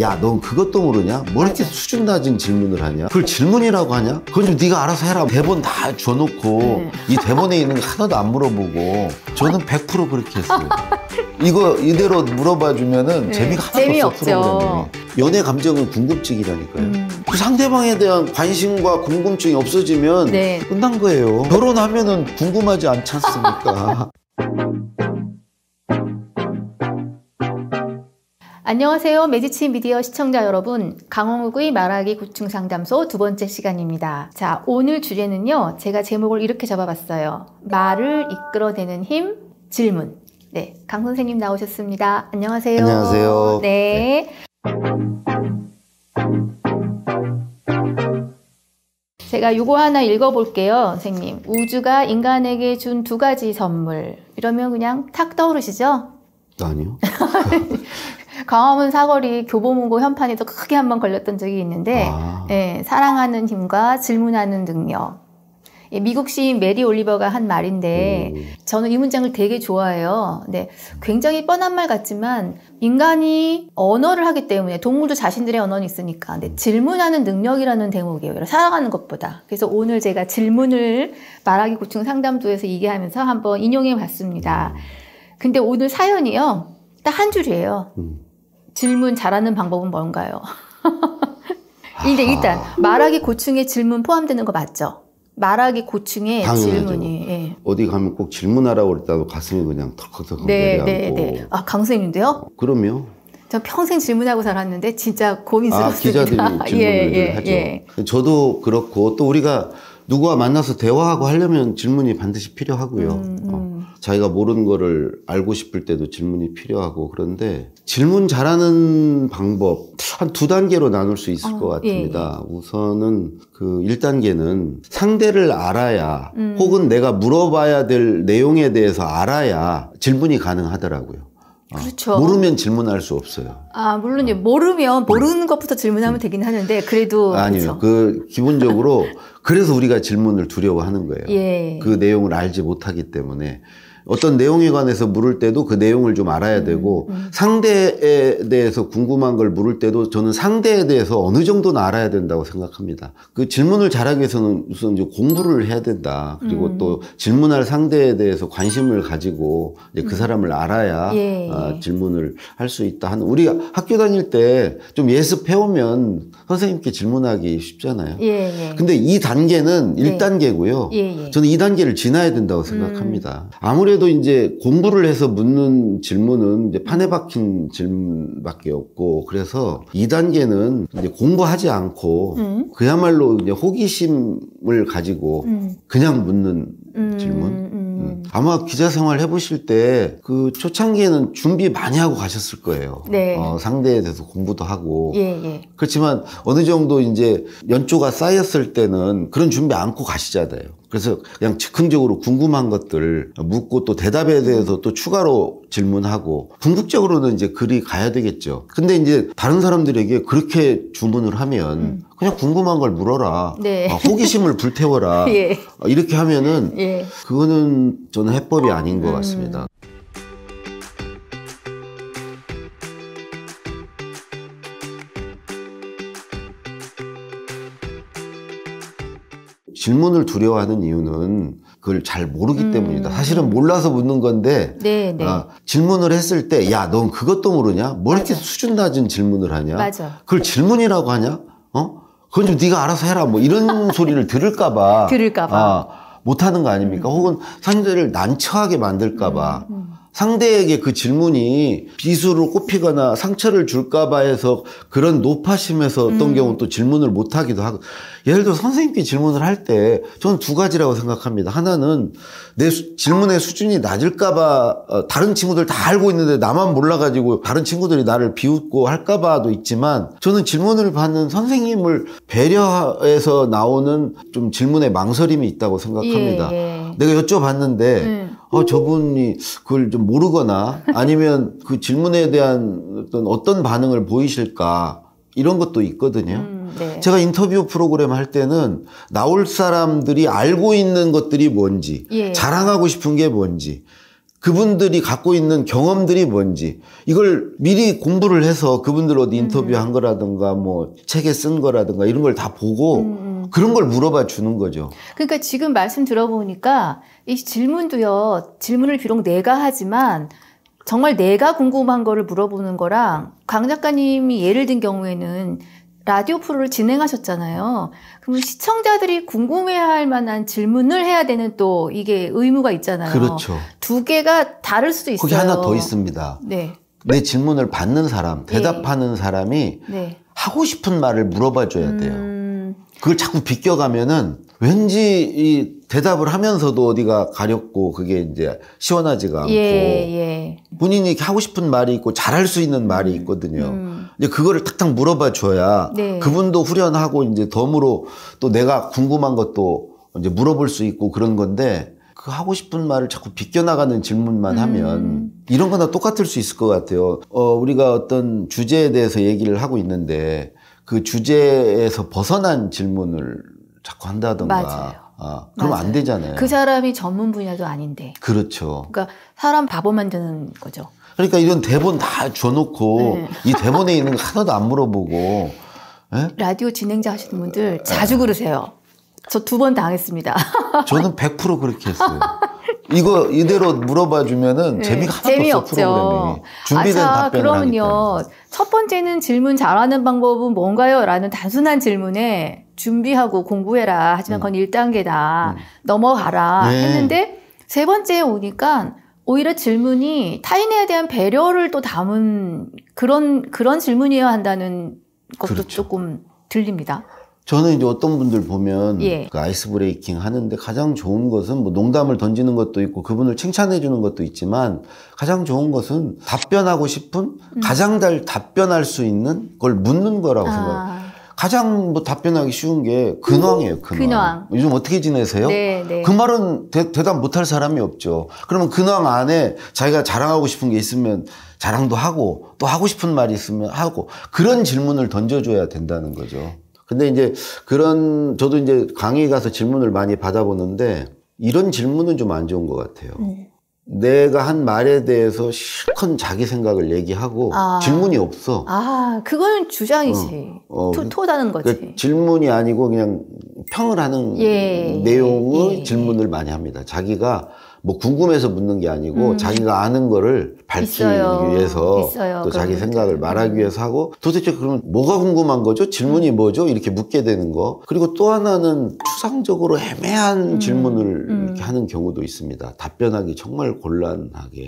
야, 넌 그것도 모르냐? 뭐 이렇게 아, 네. 수준 낮은 질문을 하냐? 그걸 질문이라고 하냐? 그건 좀 네가 알아서 해라. 대본 다 줘놓고 네. 이 대본에 있는 거 하나도 안 물어보고 저는 100% 그렇게 했어요. 이거 이대로 물어봐 주면은 네. 재미가 하나도 재미없어 프로그램이. 연애 감정은 궁금증이라니까요. 음. 그 상대방에 대한 관심과 궁금증이 없어지면 네. 끝난 거예요. 결혼하면은 궁금하지 않지 않습니까? 안녕하세요. 매지치 미디어 시청자 여러분. 강홍욱의 말하기 구충 상담소 두 번째 시간입니다. 자, 오늘 주제는요. 제가 제목을 이렇게 잡아봤어요. 말을 이끌어내는 힘, 질문. 네. 강 선생님 나오셨습니다. 안녕하세요. 안녕하세요. 네. 네. 제가 요거 하나 읽어볼게요, 선생님. 우주가 인간에게 준 두 가지 선물. 이러면 그냥 탁 떠오르시죠? 아니요. 광화문 사거리 교보문고 현판에도 크게 한번 걸렸던 적이 있는데 아. 예, 사랑하는 힘과 질문하는 능력. 예, 미국 시인 메리 올리버가 한 말인데 음. 저는 이 문장을 되게 좋아해요. 네, 굉장히 뻔한 말 같지만 인간이 언어를 하기 때문에 동물도 자신들의 언어는 있으니까 네, 질문하는 능력이라는 대목이에요. 사랑하는 것보다. 그래서 오늘 제가 질문을 말하기 고충 상담도에서 얘기하면서 한번 인용해 봤습니다. 음. 근데 오늘 사연이요. 딱 한 줄이에요. 음. 질문 잘하는 방법은 뭔가요? 근데 일단 아. 말하기 고충에 질문 포함되는 거 맞죠? 말하기 고충에 당연하죠. 질문이 예. 어디 가면 꼭 질문하라고 그랬다고 가슴이 그냥 턱컥덜컥 네, 내려앉고 네, 네. 아 강쌤인데요? 어, 그럼요. 저 평생 질문하고 살았는데 진짜 고민스럽습니다. 아, 기자들이 예, 질문을 예, 예, 하죠. 예, 예. 저도 그렇고 또 우리가 누구와 만나서 대화하고 하려면 질문이 반드시 필요하고요. 음, 음. 어. 자기가 모르는 거를 알고 싶을 때도 질문이 필요하고 그런데 질문 잘하는 방법 한 두 단계로 나눌 수 있을 아, 것 예, 같습니다. 예, 예. 우선은 그 1단계는 상대를 알아야 음. 혹은 내가 물어봐야 될 내용에 대해서 알아야 질문이 가능하더라고요. 그렇죠. 모르면 질문할 수 없어요. 아 물론 어. 모르면 모르는 것부터 질문하면 되긴 하는데 그래도 아니요. 그렇죠. 그 기본적으로 그래서 우리가 질문을 두려워하는 거예요. 예. 그 내용을 알지 못하기 때문에 어떤 내용에 관해서 물을 때도 그 내용을 좀 알아야 음, 되고 음. 상대에 대해서 궁금한 걸 물을 때도 저는 상대에 대해서 어느 정도는 알아야 된다고 생각합니다. 그 질문을 잘하기 위해서는 우선 이제 공부를 해야 된다. 그리고 음. 또 질문할 상대에 대해서 관심을 가지고 이제 그 음. 사람을 알아야 예. 아, 질문을 할 수 있다. 한 우리 학교 다닐 때 좀 예습해 오면 선생님께 질문하기 쉽잖아요. 예, 예. 근데 이 단계는 일단계고요 예. 예, 예. 저는 이 단계를 지나야 된다고 음. 생각합니다. 아무래도 아무래도 이제 공부를 해서 묻는 질문은 이제 판에 박힌 질문밖에 없고 그래서 2단계는 이제 공부하지 않고 음. 그야말로 이제 호기심을 가지고 음. 그냥 묻는 음. 질문. 음, 음. 음. 아마 기자 생활 해보실 때 그 초창기에는 준비 많이 하고 가셨을 거예요. 네. 어, 상대에 대해서 공부도 하고. 예, 예. 그렇지만 어느 정도 이제 연초가 쌓였을 때는 그런 준비 안고 가시잖아요. 그래서 그냥 즉흥적으로 궁금한 것들 묻고 또 대답에 대해서 또 추가로 질문하고 궁극적으로는 이제 글이 가야 되겠죠. 근데 이제 다른 사람들에게 그렇게 주문을 하면 음. 그냥 궁금한 걸 물어라. 네. 아, 호기심을 불태워라. 예. 아, 이렇게 하면은 예. 그거는 저는 해법이 아닌 것 같습니다. 질문을 두려워하는 이유는 그걸 잘 모르기 음. 때문이다. 사실은 몰라서 묻는 건데 네, 네. 아, 질문을 했을 때 야, 넌 그것도 모르냐? 뭐 이렇게 수준 낮은 질문을 하냐? 맞아. 그걸 질문이라고 하냐? 어? 그건 좀 네가 알아서 해라. 뭐 이런 소리를 들을까 봐. 들을까 봐. 아, 못 하는 거 아닙니까? 음. 혹은 상대를 난처하게 만들까 봐. 음, 음. 상대에게 그 질문이 비수를 꼽히거나 상처를 줄까봐 해서 그런 노파심에서 어떤 음. 경우는 또 질문을 못하기도 하고 예를 들어 선생님께 질문을 할 때 저는 두 가지라고 생각합니다. 하나는 내 수, 질문의 수준이 낮을까봐 어, 다른 친구들 다 알고 있는데 나만 몰라가지고 다른 친구들이 나를 비웃고 할까봐도 있지만 저는 질문을 받는 선생님을 배려해서 나오는 좀 질문의 망설임이 있다고 생각합니다. 예, 예. 내가 여쭤봤는데 음. 어, 저분이 그걸 좀 모르거나 아니면 그 질문에 대한 어떤 어떤 반응을 보이실까 이런 것도 있거든요. 음, 네. 제가 인터뷰 프로그램 할 때는 나올 사람들이 알고 있는 것들이 뭔지 예. 자랑하고 싶은 게 뭔지 그분들이 갖고 있는 경험들이 뭔지 이걸 미리 공부를 해서 그분들 어디 음. 인터뷰한 거라든가 뭐 책에 쓴 거라든가 이런 걸 다 보고 음, 음. 그런 걸 물어봐 주는 거죠. 그러니까 지금 말씀 들어보니까 이 질문도요. 질문을 비록 내가 하지만 정말 내가 궁금한 거를 물어보는 거랑 강 작가님이 예를 든 경우에는 라디오 프로를 진행하셨잖아요. 그럼 시청자들이 궁금해할 만한 질문을 해야 되는 또 이게 의무가 있잖아요. 그렇죠. 두 개가 다를 수도 있어요. 거기 하나 더 있습니다. 네. 내 질문을 받는 사람, 네. 대답하는 네. 사람이 네. 하고 싶은 말을 물어봐 줘야 음. 돼요. 음... 그걸 자꾸 비껴가면은 왠지 이 대답을 하면서도 어디가 가렵고 그게 이제 시원하지가 않고 예, 예. 본인이 하고 싶은 말이 있고 잘할 수 있는 말이 있거든요. 음. 이제 그거를 탁탁 물어봐 줘야 네. 그분도 후련하고 이제 덤으로 또 내가 궁금한 것도 이제 물어볼 수 있고 그런 건데 그 하고 싶은 말을 자꾸 비껴나가는 질문만 음. 하면 이런 거나 똑같을 수 있을 것 같아요. 어, 우리가 어떤 주제에 대해서 얘기를 하고 있는데 그 주제에서 벗어난 질문을 자꾸 한다던가 맞아요. 아, 그럼 안 되잖아요. 그 사람이 전문 분야도 아닌데. 그렇죠. 그러니까 사람 바보 만드는 거죠. 그러니까 이런 대본 다 줘놓고 네. 이 대본에 있는 거 하나도 안 물어보고. 에? 예? 라디오 진행자 하시는 분들 자주 네. 그러세요. 저 두 번 당했습니다. 저는 100% 그렇게 했어요. 이거 이대로 물어봐 주면은 네. 재미가 하나도 재미없어 프로그램이. 준비된 아, 답변을 그러면요. 하니까. 첫 번째는 질문 잘하는 방법은 뭔가요? 라는 단순한 질문에 준비하고 공부해라. 하지만 음. 그건 1단계다. 음. 넘어가라. 네. 했는데 세 번째에 오니까 오히려 질문이 타인에 대한 배려를 또 담은 그런 그런 질문이어야 한다는 것도 그렇죠. 조금 들립니다. 저는 이제 어떤 분들 보면 예. 그 아이스 브레이킹 하는데 가장 좋은 것은 뭐 농담을 던지는 것도 있고 그분을 칭찬해 주는 것도 있지만 가장 좋은 것은 답변하고 싶은 음. 가장 잘 답변할 수 있는 걸 묻는 거라고 아. 생각해요. 가장 뭐 답변하기 쉬운 게 근황이에요, 근황. 근황. 요즘 어떻게 지내세요? 네, 네. 그 말은 대, 답 못할 사람이 없죠. 그러면 근황 안에 자기가 자랑하고 싶은 게 있으면 자랑도 하고 또 하고 싶은 말이 있으면 하고 그런 질문을 던져줘야 된다는 거죠. 근데 이제 그런 저도 이제 강의 가서 질문을 많이 받아보는데 이런 질문은 좀 안 좋은 것 같아요. 네. 내가 한 말에 대해서 실컷 자기 생각을 얘기하고 아. 질문이 없어. 아, 그건 주장이지. 어, 어, 토, 토다는 그 거지. 그러니까 질문이 아니고 그냥 평을 하는 예, 내용의 예, 질문을 많이 합니다. 자기가 뭐 궁금해서 묻는 게 아니고 음. 자기가 아는 거를 밝히기 있어요. 위해서 있어요. 또 자기 생각을 말하기 음. 위해서 하고 도대체 그러면 뭐가 궁금한 거죠? 질문이 음. 뭐죠? 이렇게 묻게 되는 거. 그리고 또 하나는 추상적으로 애매한 음. 질문을 음. 이렇게 하는 경우도 있습니다. 답변하기 정말 곤란하게.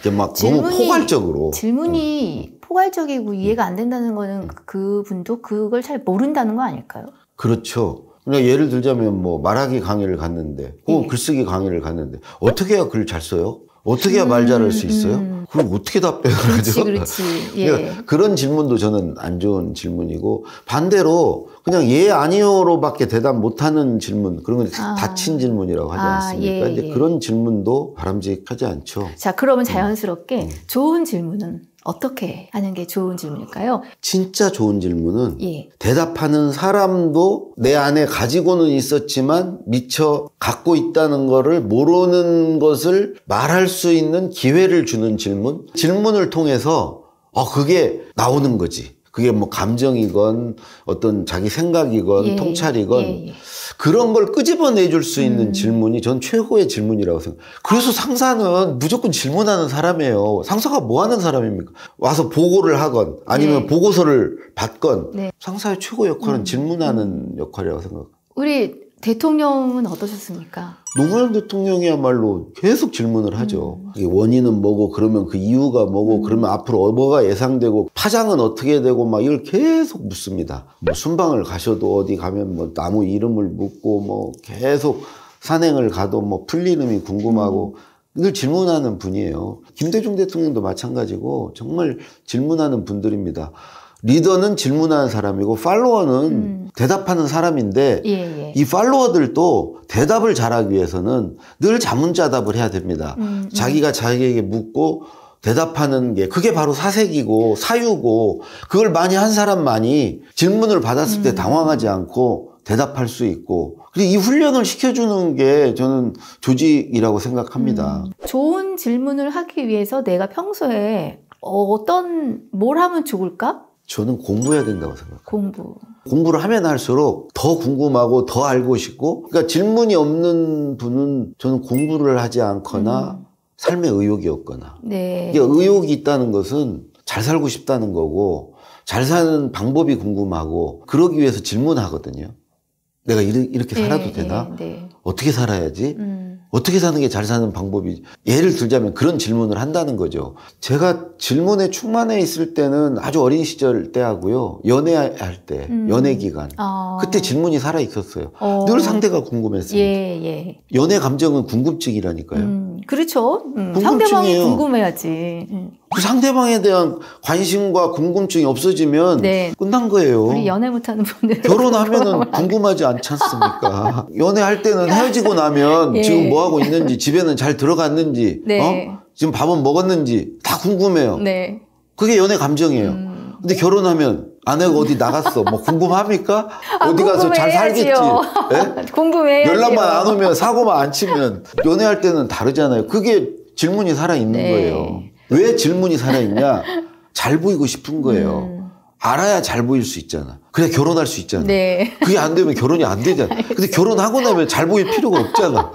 이게 예. 막 질문이, 너무 포괄적으로 질문이 음. 포괄적이고 이해가 안 된다는 거는 그분도 그걸 잘 모른다는 거 아닐까요? 그렇죠. 그냥 예를 들자면 뭐 말하기 강의를 갔는데 혹은 네. 글쓰기 강의를 갔는데 어떻게 해야 글을 잘 써요? 어떻게 해야 음, 말 잘할 수 음, 있어요? 음. 그럼 어떻게 답변을 그렇지, 그렇지. 예. 그러니까 그런 질문도 저는 안 좋은 질문이고 반대로 그냥 예 아니요로밖에 대답 못하는 질문 그런 건 아. 다친 질문이라고 하지 아, 않습니까? 예, 이제 예. 그런 질문도 바람직하지 않죠. 자 그러면 음. 자연스럽게 음. 좋은 질문은 어떻게 하는 게 좋은 질문일까요? 진짜 좋은 질문은 예. 대답하는 사람도 내 안에 가지고는 있었지만 미처 갖고 있다는 거를 모르는 것을 말할 수 있는 기회를 주는 질문. 질문을 통해서 어 그게 나오는 거지. 그게 뭐 감정이건 어떤 자기 생각이건 예, 예. 통찰이건 예, 예. 그런 걸 끄집어내 줄수 있는 음. 질문이 전 최고의 질문이라고 생각. 해요 그래서 상사는 무조건 질문하는 사람이에요. 상사가 뭐 하는 사람입니까? 와서 보고를 하건 아니면 네. 보고서를 받건 네. 상사의 최고 역할은 음. 질문하는 역할이라고 생각. 우리 대통령은 어떠셨습니까? 노무현 대통령이야말로 계속 질문을 하죠. 음. 원인은 뭐고 그러면 그 이유가 뭐고 음. 그러면 앞으로 뭐가 예상되고 파장은 어떻게 되고 막 이걸 계속 묻습니다. 뭐 순방을 가셔도 어디 가면 뭐 나무 이름을 묻고 뭐 계속 산행을 가도 뭐 풀리름이 궁금하고 음. 늘 질문하는 분이에요. 김대중 대통령도 마찬가지고 정말 질문하는 분들입니다. 리더는 질문하는 사람이고 팔로워는 음. 대답하는 사람인데 예, 예. 이 팔로워들도 대답을 잘하기 위해서는 늘 자문자답을 해야 됩니다. 음, 음. 자기가 자기에게 묻고 대답하는 게 그게 바로 사색이고 사유고 그걸 많이 한 사람만이 질문을 받았을 때 음. 당황하지 않고 대답할 수 있고 그리고 이 훈련을 시켜주는 게 저는 조직이라고 생각합니다. 음. 좋은 질문을 하기 위해서 내가 평소에 어떤 뭘 하면 좋을까? 저는 공부해야 된다고 생각해요. 공부. 공부를 하면 할수록 더 궁금하고 더 알고 싶고, 그러니까 질문이 없는 분은 저는 공부를 하지 않거나 음. 삶의 의욕이 없거나. 네. 그러 니까 의욕이 있다는 것은 잘 살고 싶다는 거고, 잘 사는 방법이 궁금하고, 그러기 위해서 질문하거든요. 내가 이렇게, 이렇게 네, 살아도 되나? 네, 네. 어떻게 살아야지? 음. 어떻게 사는 게 잘 사는 방법이 예를 들자면 그런 질문을 한다는 거죠. 제가 질문에 충만해 있을 때는 아주 어린 시절 때 하고요. 연애할 때, 음. 연애 기간. 어. 그때 질문이 살아 있었어요. 어. 늘 상대가 궁금했습니다. 예, 예. 연애 감정은 궁금증이라니까요. 음, 그렇죠. 음, 상대방이 궁금해야지. 음. 그 상대방에 대한 관심과 궁금증이 없어지면 네. 끝난 거예요. 우리 연애 못하는 분들 결혼하면은 궁금하지 않지 않습니까? 연애할 때는 헤어지고 나면 예. 지금 뭐 하고 있는지 집에는 잘 들어갔는지 네. 어? 지금 밥은 먹었는지 다 궁금해요. 네. 그게 연애 감정이에요. 음. 근데 결혼하면 아내가 어디 나갔어. 뭐 궁금합니까? 아, 어디 가서 잘 살겠지. 네? 예? 궁금해. 연락만 안 오면 사고만 안 치면 연애할 때는 다르잖아요. 그게 질문이 살아 있는 네. 거예요. 왜 질문이 살아있냐? 잘 보이고 싶은 거예요. 음. 알아야 잘 보일 수 있잖아. 그래야 결혼할 수 있잖아. 네. 그게 안 되면 결혼이 안 되잖아. 근데 결혼하고 나면 잘 보일 필요가 없잖아.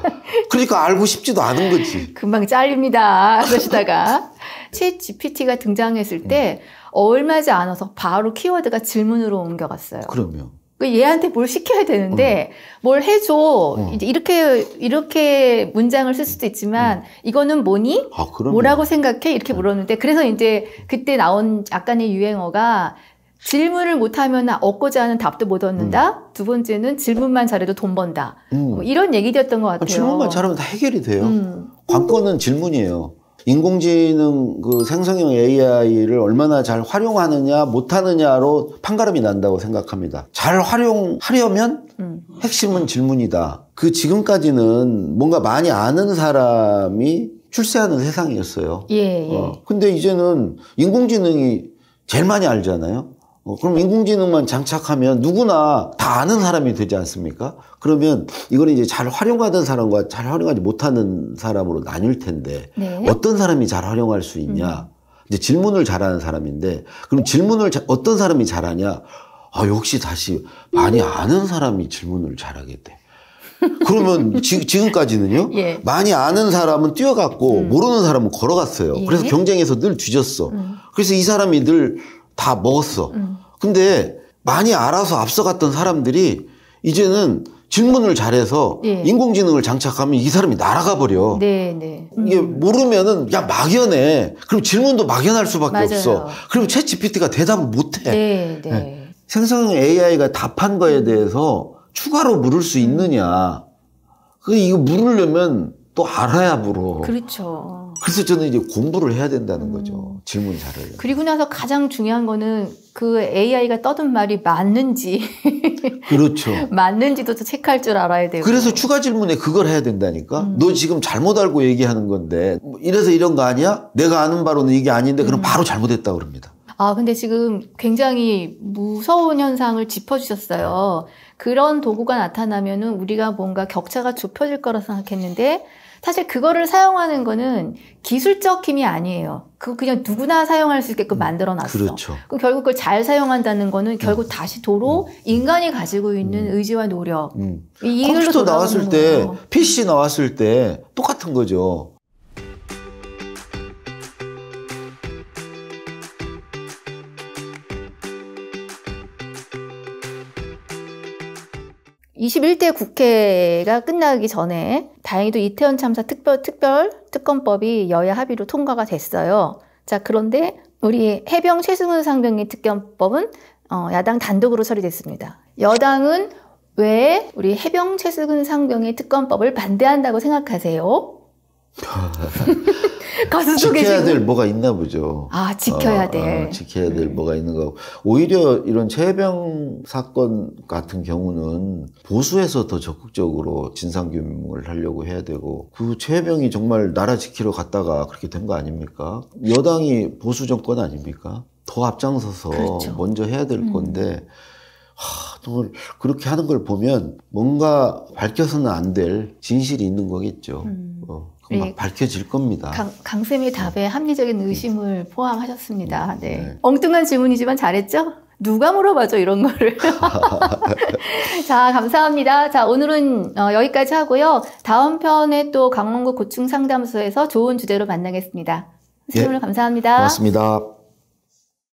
그러니까 알고 싶지도 않은 거지. 금방 잘립니다. 그러시다가 챗 GPT가 등장했을 때 음. 얼마지 않아서 바로 키워드가 질문으로 옮겨갔어요. 그럼요. 그 얘한테 뭘 시켜야 되는데 음. 뭘 해줘 음. 이제 이렇게 이렇게 문장을 쓸 수도 있지만 음. 이거는 뭐니 아, 뭐라고 생각해 이렇게 네. 물었는데 그래서 이제 그때 나온 약간의 유행어가 질문을 못하면 얻고자 하는 답도 못 얻는다. 음. 두 번째는 질문만 잘해도 돈 번다. 음. 뭐 이런 얘기였던 것 같아요. 아, 질문만 잘하면 다 해결이 돼요. 음. 관건은 질문이에요. 인공지능 그 생성형 AI를 얼마나 잘 활용하느냐 못하느냐로 판가름이 난다고 생각합니다. 잘 활용하려면 음. 핵심은 질문이다. 그 지금까지는 뭔가 많이 아는 사람이 출세하는 세상이었어요. 예, 예. 어. 근데 이제는 인공지능이 제일 많이 알잖아요. 어, 그럼 인공지능만 장착하면 누구나 다 아는 사람이 되지 않습니까? 그러면 이걸 거 이제 잘 활용하던 사람과 잘 활용하지 못하는 사람으로 나뉠 텐데 네. 어떤 사람이 잘 활용할 수 있냐? 음. 이제 질문을 잘하는 사람인데 그럼 질문을 자, 어떤 사람이 잘하냐? 아 역시 다시 많이 아는 사람이 질문을 잘하게 돼. 그러면 지, 금까지는요 예. 많이 아는 사람은 뛰어갔고 음. 모르는 사람은 걸어갔어요. 예. 그래서 경쟁에서 늘 뒤졌어. 음. 그래서 이 사람이 늘다 먹었어. 음. 근데 많이 알아서 앞서갔던 사람들이 이제는 질문을 잘해서 예. 인공지능을 장착하면 이 사람이 날아가 버려. 네, 네. 음. 이게 모르면은 야 막연해. 그럼 질문도 막연할 수밖에 맞아요. 없어. 그럼 챗 GPT가 대답을 못해. 네, 예. 네. 네. 생성 AI가 답한 거에 대해서 추가로 물을 수 있느냐. 그 이거 물으려면 또 알아야 물어. 그렇죠. 그래서 저는 이제 공부를 해야 된다는 음. 거죠. 음. 질문 잘하려. 그리고 나서 가장 중요한 거는 그 AI가 떠든 말이 맞는지. 그렇죠. 맞는지도 또 체크할 줄 알아야 되고. 그래서 추가 질문에 그걸 해야 된다니까. 음. 너 지금 잘못 알고 얘기하는 건데 뭐 이래서 이런 거 아니야? 내가 아는 바로는 이게 아닌데 그럼 음. 바로 잘못했다고 그럽니다. 아, 근데 지금 굉장히 무서운 현상을 짚어주셨어요. 네. 그런 도구가 나타나면은 우리가 뭔가 격차가 좁혀질 거라 생각했는데 사실 그거를 사용하는 거는 기술적 힘이 아니에요. 그거 그냥 누구나 사용할 수 있게끔 음, 만들어 놨어. 그렇죠. 그럼 결국 그걸 잘 사용한다는 거는 결국 음. 다시 도로 음. 인간이 가지고 있는 음. 의지와 노력. 음. 이 컴퓨터 나왔을 거예요. 때, PC 나왔을 때 똑같은 거죠. 21대 국회가 끝나기 전에 다행히도 이태원 참사 특별 특별 특검법이 여야 합의로 통과가 됐어요. 자, 그런데 우리 해병 최승훈 상병의 특검법은 어, 야당 단독으로 처리됐습니다. 여당은 왜 우리 해병 최승훈 상병의 특검법을 반대한다고 생각하세요? 가슴 속에 지켜야 될 뭐가 있나 보죠. 아 지켜야 어, 될 어, 지켜야 될 음. 뭐가 있는 거. 오히려 이런 최병 사건 같은 경우는 보수에서 더 적극적으로 진상 규명을 하려고 해야 되고 그 최병이 정말 나라 지키러 갔다가 그렇게 된 거 아닙니까? 여당이 보수 정권 아닙니까? 더 앞장서서 그렇죠. 먼저 해야 될 음. 건데. 하, 같은 걸 그렇게 하는 걸 보면 뭔가 밝혀서는 안 될 진실이 있는 거겠죠. 음. 어, 막 예. 밝혀질 겁니다. 강, 쌤의 답에 네. 합리적인 예. 의심을 포함하셨습니다. 음. 네. 네. 엉뚱한 질문이지만 잘했죠? 누가 물어봐줘 이런 거를. 자, 감사합니다. 자, 오늘은 어, 여기까지 하고요. 다음 편에 또 강원구 고충 상담소에서 좋은 주제로 만나겠습니다. 선생님 예, 감사합니다. 고맙습니다.